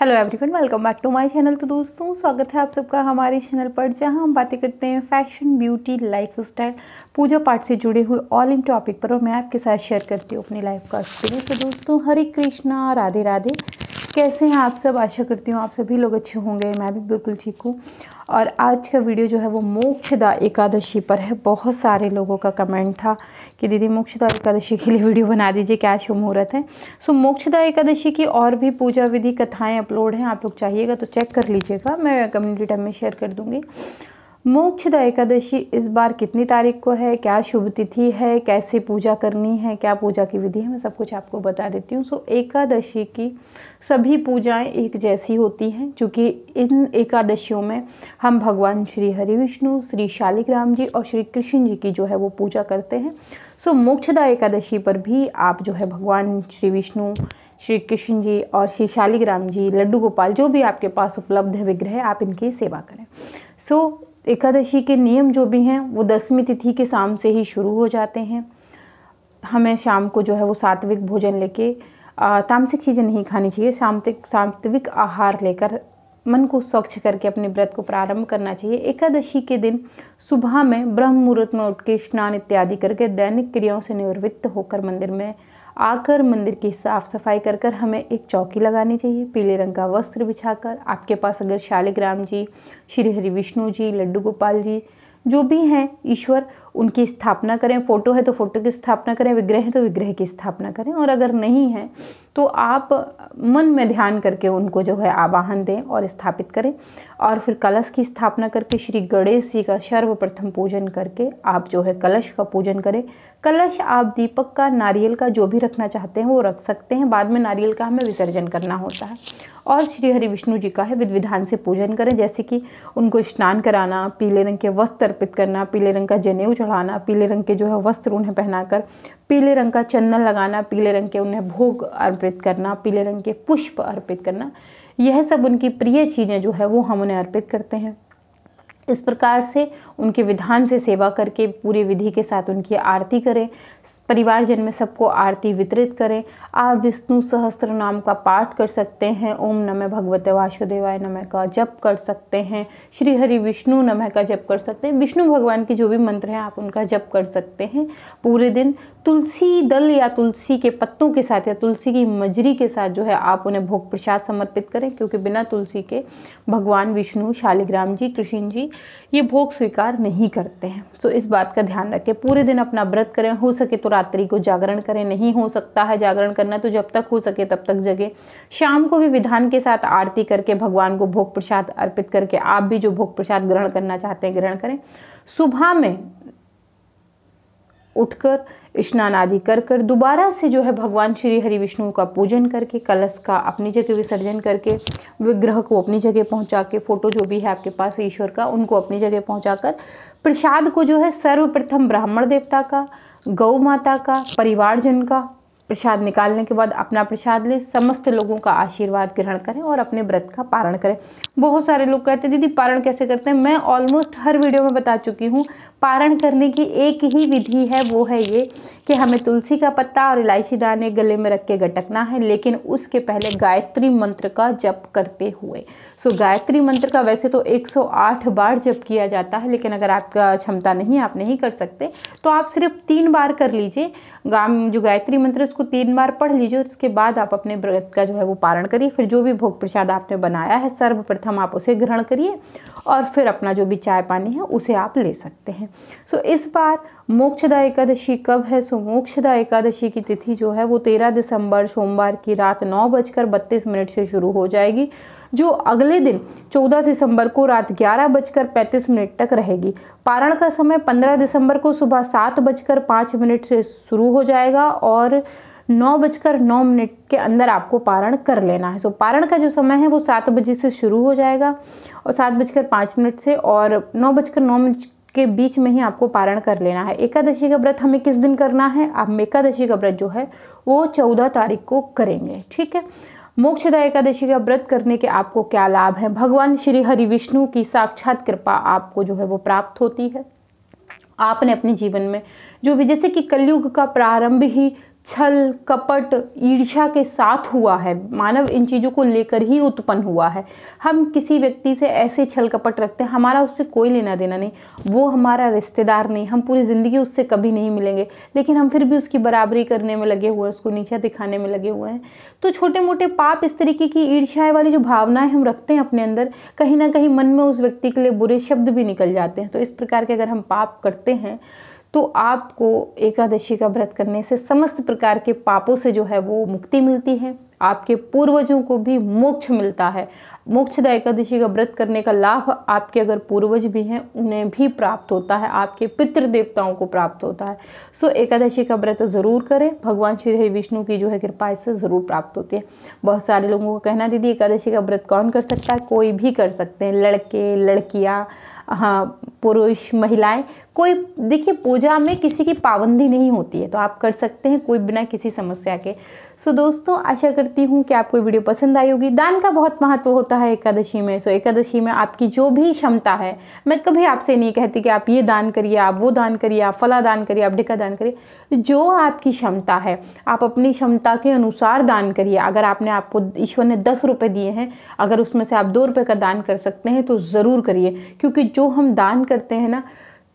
hello everyone welcome back to my channel तो दोस्तों स्वागत है आप सबका हमारे चैनल पर जहां हम बातें करते हैं फैशन ब्यूटी लाइफस्टाइल पूजा पाठ से जुड़े हुए ऑल इन टॉपिक पर और मैं आपके साथ शेयर करती हूँ अपनी लाइफ का एक्सपीरियंस तो दोस्तों हरे कृष्णा राधे राधे कैसे हैं आप सब आशा करती हूँ आप सभी लोग अच्छे होंगे मैं भी बिल्कुल ठीक हूँ और आज का वीडियो जो है वो मोक्षदा एकादशी पर है बहुत सारे लोगों का कमेंट था कि दीदी मोक्षदा एकादशी के लिए वीडियो बना दीजिए क्या शुभ मुहूर्त है सो मोक्षदा एकादशी की और भी पूजा विधि कथाएँ अपलोड हैं आप लोग चाहिएगा तो चेक कर लीजिएगा मैं कम्युनिटी टाइम में शेयर कर दूँगी मोक्षद एकादशी इस बार कितनी तारीख को है क्या शुभ तिथि है कैसे पूजा करनी है क्या पूजा की विधि है मैं सब कुछ आपको बता देती हूँ सो एकादशी की सभी पूजाएं एक जैसी होती हैं क्योंकि इन एकादशियों में हम भगवान श्री हरि विष्णु श्री शालिग्राम जी और श्री कृष्ण जी की जो है वो पूजा करते हैं सो मोक्षदा एकादशी पर भी आप जो है भगवान श्री विष्णु श्री कृष्ण जी और श्री शालिग्राम जी लड्डू गोपाल जो भी आपके पास उपलब्ध है विग्रह आप इनकी सेवा करें सो so, एकादशी के नियम जो भी हैं वो दसवीं तिथि के शाम से ही शुरू हो जाते हैं हमें शाम को जो है वो सात्विक भोजन लेके तामसिक चीज़ें नहीं खानी चाहिए सामतिक सात्विक आहार लेकर मन को स्वच्छ करके अपने व्रत को प्रारंभ करना चाहिए एकादशी के दिन सुबह में ब्रह्म मुहूर्त में उठ के स्नान इत्यादि करके दैनिक क्रियाओं से निवृत्त होकर मंदिर में आकर मंदिर की साफ़ सफाई कर कर हमें एक चौकी लगानी चाहिए पीले रंग का वस्त्र बिछाकर आपके पास अगर शालिग्राम जी श्री हरि विष्णु जी लड्डू गोपाल जी जो भी हैं ईश्वर उनकी स्थापना करें फ़ोटो है तो फ़ोटो की स्थापना करें विग्रह है तो विग्रह की स्थापना करें और अगर नहीं है तो आप मन में ध्यान करके उनको जो है आवाहन दें और स्थापित करें और फिर कलश की स्थापना करके श्री गणेश जी का सर्वप्रथम पूजन करके आप जो है कलश का पूजन करें कलश आप दीपक का नारियल का जो भी रखना चाहते हैं वो रख सकते हैं बाद में नारियल का हमें विसर्जन करना होता है और श्री हरि विष्णु जी का है विधि विधान से पूजन करें जैसे कि उनको स्नान कराना पीले रंग के वस्त्र अर्पित करना पीले रंग का जनेऊ चढ़ाना पीले रंग के जो है वस्त्र उन्हें पहनाकर पीले रंग का चंदन लगाना पीले रंग के उन्हें भोग अर्पित करना पीले रंग के पुष्प अर्पित करना यह सब उनकी प्रिय चीज़ें जो है वो हम उन्हें अर्पित करते हैं इस प्रकार से उनके विधान से सेवा करके पूरी विधि के साथ उनकी आरती करें परिवारजन में सबको आरती वितरित करें आप विष्णु सहस्त्र नाम का पाठ कर सकते हैं ओम नमः भगवते वासुदेवाय नमः का जप कर सकते हैं श्री हरि विष्णु नमः का जप कर सकते हैं विष्णु भगवान के जो भी मंत्र हैं आप उनका जप कर सकते हैं पूरे दिन तुलसी दल या तुलसी के पत्तों के साथ या तुलसी की मजरी के साथ जो है आप उन्हें भोग प्रसाद समर्पित करें क्योंकि बिना तुलसी के भगवान विष्णु शालिग्राम जी कृष्ण जी ये भोग स्वीकार नहीं करते हैं सो इस बात का ध्यान रखें पूरे दिन अपना व्रत करें हो सके तो रात्रि को जागरण करें नहीं हो सकता है जागरण करना तो जब तक हो सके तब तक जगे शाम को भी विधान के साथ आरती करके भगवान को भोग प्रसाद अर्पित करके आप भी जो भोग प्रसाद ग्रहण करना चाहते हैं ग्रहण करें सुबह में उठकर स्नान आदि कर कर दोबारा से जो है भगवान श्री हरि विष्णु का पूजन करके कलश का अपनी जगह विसर्जन करके विग्रह को अपनी जगह पहुंचा के फ़ोटो जो भी है आपके पास ईश्वर का उनको अपनी जगह पहुंचाकर प्रसाद को जो है सर्वप्रथम ब्राह्मण देवता का गौ माता का परिवारजन का प्रसाद निकालने के बाद अपना प्रसाद लें समस्त लोगों का आशीर्वाद ग्रहण करें और अपने व्रत का पारण करें बहुत सारे लोग कहते हैं दीदी पारण कैसे करते हैं मैं ऑलमोस्ट हर वीडियो में बता चुकी हूँ पारण करने की एक ही विधि है वो है ये कि हमें तुलसी का पत्ता और इलायची दाने गले में रख के गटकना है लेकिन उसके पहले गायत्री मंत्र का जप करते हुए सो गायत्री मंत्र का वैसे तो 108 बार जप किया जाता है लेकिन अगर आपका क्षमता नहीं आप नहीं कर सकते तो आप सिर्फ तीन बार कर लीजिए गाम जो गायत्री मंत्र उसको तीन बार पढ़ लीजिए उसके बाद आप अपने व्रत का जो है वो पारण करिए फिर जो भी भोग प्रसाद आपने बनाया है सर्वप्रथम आप उसे ग्रहण करिए और फिर अपना जो भी चाय पानी है उसे आप ले सकते हैं सो इस बार मोक्षदा एकादशी कब है सो मोक्षदा एकादशी की तिथि जो है वो तेरह दिसंबर सोमवार की रात नौ बजकर बत्तीस मिनट से शुरू हो जाएगी जो अगले दिन 14 दिसंबर को रात ग्यारह बजकर पैंतीस मिनट तक रहेगी पारण का समय 15 दिसंबर को सुबह सात बजकर पाँच मिनट से शुरू हो जाएगा और नौ बजकर नौ मिनट के अंदर आपको पारण कर लेना है सो पारण का जो समय है वो सात बजे से शुरू हो जाएगा और सात बजकर पाँच मिनट से और नौ बजकर नौ मिनट के बीच में ही आपको पारण कर लेना है एकादशी का व्रत हमें किस दिन करना है आप एकादशी का व्रत जो है वो चौदह तारीख को करेंगे ठीक है मोक्षदा एकादशी का व्रत करने के आपको क्या लाभ है भगवान श्री हरि विष्णु की साक्षात कृपा आपको जो है वो प्राप्त होती है आपने अपने जीवन में जो भी जैसे कि कलयुग का प्रारंभ ही छल कपट ईर्ष्या के साथ हुआ है मानव इन चीज़ों को लेकर ही उत्पन्न हुआ है हम किसी व्यक्ति से ऐसे छल कपट रखते हैं हमारा उससे कोई लेना देना नहीं वो हमारा रिश्तेदार नहीं हम पूरी ज़िंदगी उससे कभी नहीं मिलेंगे लेकिन हम फिर भी उसकी बराबरी करने में लगे हुए हैं उसको नीचा दिखाने में लगे हुए हैं तो छोटे मोटे पाप इस तरीके की ईर्ष्याएँ वाली जो भावनाएँ हम रखते हैं अपने अंदर कहीं ना कहीं मन में उस व्यक्ति के लिए बुरे शब्द भी निकल जाते हैं तो इस प्रकार के अगर हम पाप करते हैं तो आपको एकादशी का व्रत करने से समस्त प्रकार के पापों से जो है वो मुक्ति मिलती है आपके पूर्वजों को भी मोक्ष मिलता है मोक्षदा एकादशी का व्रत करने का लाभ आपके अगर पूर्वज भी हैं उन्हें भी प्राप्त होता है आपके पितृ देवताओं को प्राप्त होता है सो एकादशी का व्रत ज़रूर करें भगवान श्री हरि विष्णु की जो है कृपा इससे ज़रूर प्राप्त होती है बहुत सारे लोगों का कहना दीदी एकादशी का व्रत कौन कर सकता है कोई भी कर सकते हैं लड़के लड़कियाँ हाँ पुरुष महिलाएं कोई देखिए पूजा में किसी की पाबंदी नहीं होती है तो आप कर सकते हैं कोई बिना किसी समस्या के सो दोस्तों आशा करती हूँ कि आपको वीडियो पसंद आई होगी दान का बहुत महत्व होता है होता है एकादशी में सो एकादशी में आपकी जो भी क्षमता है मैं कभी आपसे नहीं कहती कि आप ये दान करिए आप वो दान करिए आप फला दान करिए आप डिका दान करिए जो आपकी क्षमता है आप अपनी क्षमता के अनुसार दान करिए अगर आपने आपको ईश्वर ने दस रुपये दिए हैं अगर उसमें से आप दो रुपये का दान कर सकते हैं तो ज़रूर करिए क्योंकि जो हम दान करते हैं ना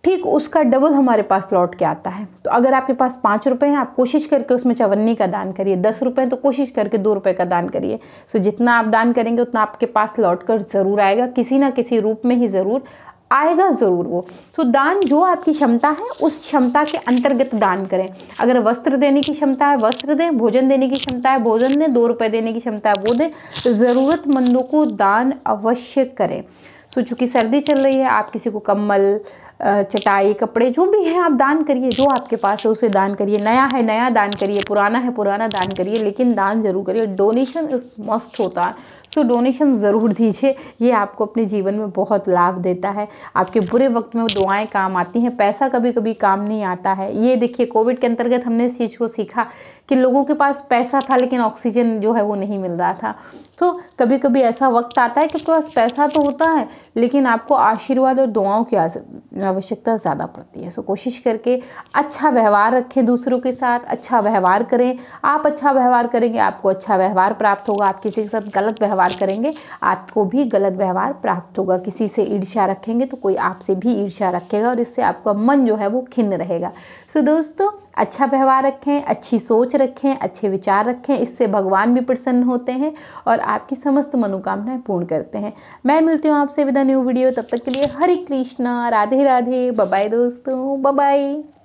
ठीक उसका डबल हमारे पास लौट के आता है तो अगर आपके पास पाँच रुपये हैं आप कोशिश करके उसमें चवन्नी का दान करिए दस रुपये तो कोशिश करके दो रुपये का दान करिए सो जितना आप दान करेंगे उतना आपके पास लौट कर ज़रूर आएगा किसी ना किसी रूप में ही ज़रूर आएगा ज़रूर वो तो दान जो आपकी क्षमता है उस क्षमता के अंतर्गत दान करें अगर वस्त्र देने की क्षमता है वस्त्र दें भोजन देने की क्षमता है भोजन दें दो रुपये देने की क्षमता है वो दें तो ज़रूरतमंदों को दान अवश्य करें सो चूँकि सर्दी चल रही है आप किसी को कम्बल चटाई कपड़े जो भी हैं आप दान करिए जो आपके पास है उसे दान करिए नया है नया दान करिए पुराना है पुराना दान करिए लेकिन दान जरूर करिए डोनेशन इज मस्ट होता है सो डोनेशन ज़रूर दीजिए ये आपको अपने जीवन में बहुत लाभ देता है आपके बुरे वक्त में दुआएं काम आती हैं पैसा कभी कभी काम नहीं आता है ये देखिए कोविड के अंतर्गत हमने इस चीज़ को सीखा कि लोगों के पास पैसा था लेकिन ऑक्सीजन जो है वो नहीं मिल रहा था तो कभी कभी ऐसा वक्त आता है कि आपके पास पैसा तो होता है लेकिन आपको आशीर्वाद और दुआओं की आवश्यकता ज़्यादा पड़ती है सो कोशिश करके अच्छा व्यवहार रखें दूसरों के साथ अच्छा व्यवहार करें आप अच्छा व्यवहार करेंगे आपको अच्छा व्यवहार प्राप्त होगा आप किसी के साथ गलत व्यवहार करेंगे आपको भी गलत व्यवहार प्राप्त होगा किसी से ईर्ष्या रखेंगे तो कोई आपसे भी ईर्ष्या रखेगा और इससे आपका मन जो है वो खिन्न रहेगा सो दोस्तों अच्छा व्यवहार रखें अच्छी सोच रखें अच्छे विचार रखें इससे भगवान भी प्रसन्न होते हैं और आपकी समस्त मनोकामनाएं पूर्ण करते हैं मैं मिलती हूँ आपसे विदा न्यू वीडियो तब तक के लिए हरे कृष्णा राधे राधे बबाई दोस्तों बबाई